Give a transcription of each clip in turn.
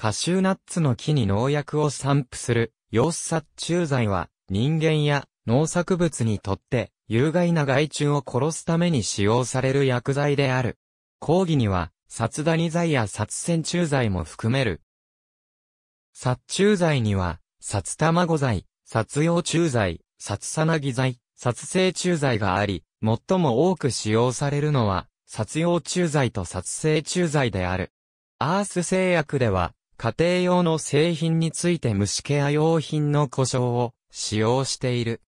カシューナッツの木に農薬を散布する陽殺虫剤は人間や農作物にとって有害な害虫を殺すために使用される薬剤である。抗議には殺ダニ剤や殺戦虫剤も含める。殺虫剤には殺卵剤、殺用虫剤、殺さなぎ剤、殺生虫剤があり、最も多く使用されるのは殺用虫剤と殺生虫剤である。アース製薬では家庭用の製品について虫ケア用品の故障を使用している。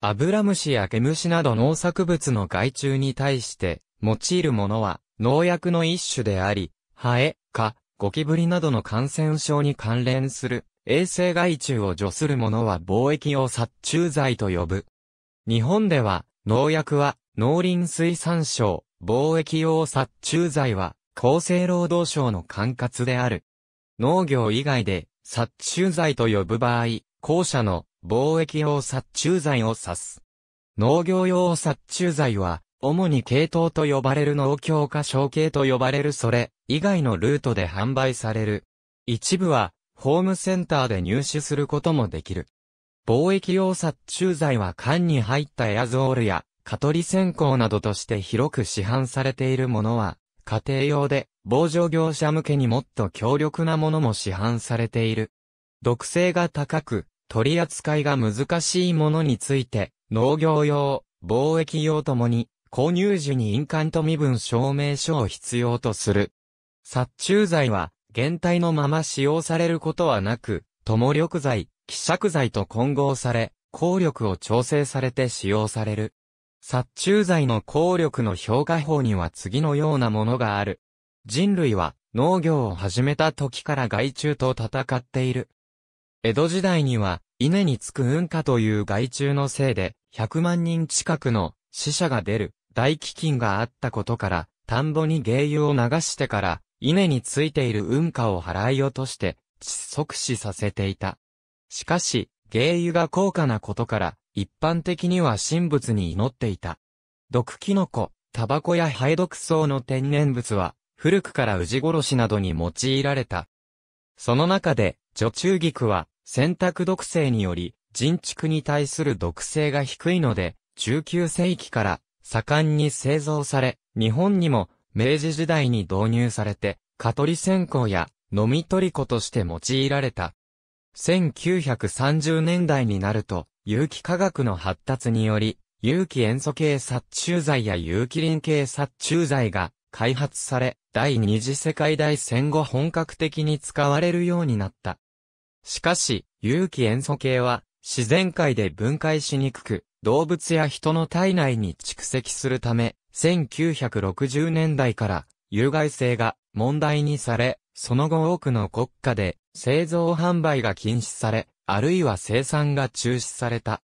アブラムシや毛虫など農作物の害虫に対して用いるものは農薬の一種であり、ハエ、カ、ゴキブリなどの感染症に関連する衛生害虫を除するものは貿易を殺虫剤と呼ぶ。日本では農薬は農林水産省、貿易用殺虫剤は厚生労働省の管轄である。農業以外で殺虫剤と呼ぶ場合、後者の貿易用殺虫剤を指す。農業用殺虫剤は、主に系統と呼ばれる農協化小系と呼ばれるそれ以外のルートで販売される。一部は、ホームセンターで入手することもできる。貿易用殺虫剤は缶に入ったエアゾールや、蚊取り線香などとして広く市販されているものは、家庭用で防除業者向けにもっと強力なものも市販されている。毒性が高く、取り扱いが難しいものについて、農業用、貿易用ともに、購入時に印鑑と身分証明書を必要とする。殺虫剤は、原体のまま使用されることはなく、共力剤、希釈剤と混合され、効力を調整されて使用される。殺虫剤の効力の評価法には次のようなものがある。人類は農業を始めた時から害虫と戦っている。江戸時代には、稲につく運河という害虫のせいで、100万人近くの死者が出る大飢饉があったことから、田んぼに芸油を流してから、稲についている運河を払い落として、窒息死させていた。しかし、芸油が高価なことから、一般的には神仏に祈っていた。毒キノコ、タバコや排毒草の天然物は、古くから氏殺しなどに用いられた。その中で、女中菊は、選択毒性により、人畜に対する毒性が低いので、19世紀から盛んに製造され、日本にも明治時代に導入されて、蚊取り線香や飲み取り子として用いられた。1930年代になると、有機化学の発達により、有機塩素系殺虫剤や有機リン系殺虫剤が開発され、第二次世界大戦後本格的に使われるようになった。しかし、有機塩素系は、自然界で分解しにくく、動物や人の体内に蓄積するため、1960年代から、有害性が問題にされ、その後多くの国家で、製造販売が禁止され、あるいは生産が中止された。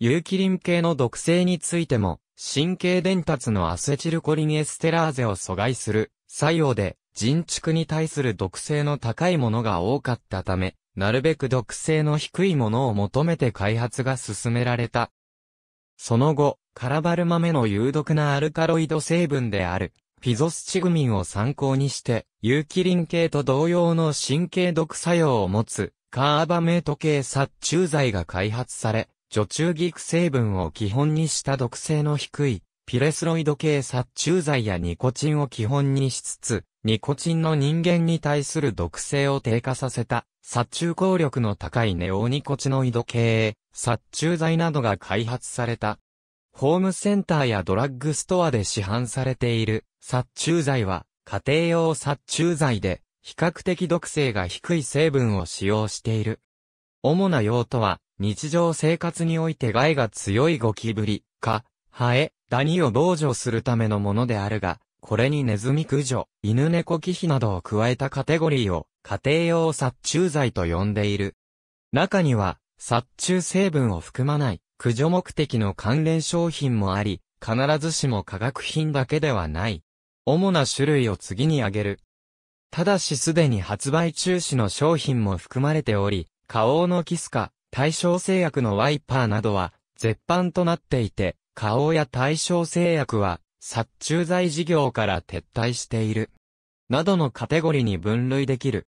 有機リン系の毒性についても、神経伝達のアセチルコリンエステラーゼを阻害する作用で、人畜に対する毒性の高いものが多かったため、なるべく毒性の低いものを求めて開発が進められた。その後、カラバル豆の有毒なアルカロイド成分である、フィゾスチグミンを参考にして、有機リン系と同様の神経毒作用を持つ、カーバメート系殺虫剤が開発され、除虫菊成分を基本にした毒性の低い、ピレスロイド系殺虫剤やニコチンを基本にしつつ、ニコチンの人間に対する毒性を低下させた、殺虫効力の高いネオニコチノイド系、殺虫剤などが開発された。ホームセンターやドラッグストアで市販されている殺虫剤は、家庭用殺虫剤で、比較的毒性が低い成分を使用している。主な用途は、日常生活において害が強いゴキブリ、か、ハエ、ダニを同除するためのものであるが、これにネズミ駆除、犬猫忌避などを加えたカテゴリーを家庭用殺虫剤と呼んでいる。中には殺虫成分を含まない駆除目的の関連商品もあり、必ずしも化学品だけではない。主な種類を次に挙げる。ただしすでに発売中止の商品も含まれており、花王のキスか、対象製薬のワイパーなどは、絶版となっていて、花王や対象製薬は、殺虫剤事業から撤退している。などのカテゴリに分類できる。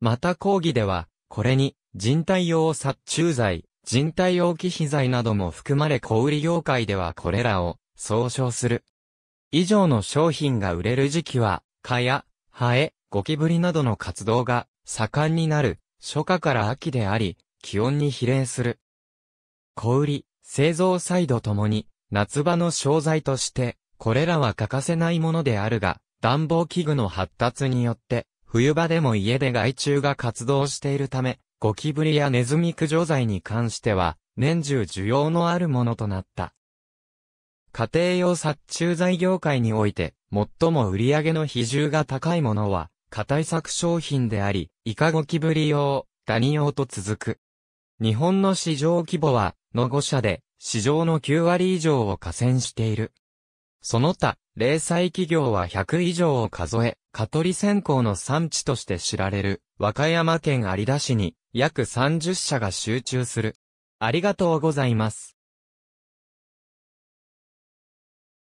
また講義では、これに、人体用殺虫剤、人体用機肥剤なども含まれ小売業界ではこれらを総称する。以上の商品が売れる時期は、蚊や、ハエ、ゴキブリなどの活動が盛んになる、初夏から秋であり、気温に比例する。小売、製造サイドともに、夏場の商材として、これらは欠かせないものであるが、暖房器具の発達によって、冬場でも家で害虫が活動しているため、ゴキブリやネズミ駆除剤に関しては、年中需要のあるものとなった。家庭用殺虫剤業界において、最も売上の比重が高いものは、硬い作商品であり、イカゴキブリ用、ダニ用と続く。日本の市場規模は、の5社で、市場の9割以上を河川している。その他、零細企業は100以上を数え、香取線香の産地として知られる、和歌山県有田市に、約30社が集中する。ありがとうございます。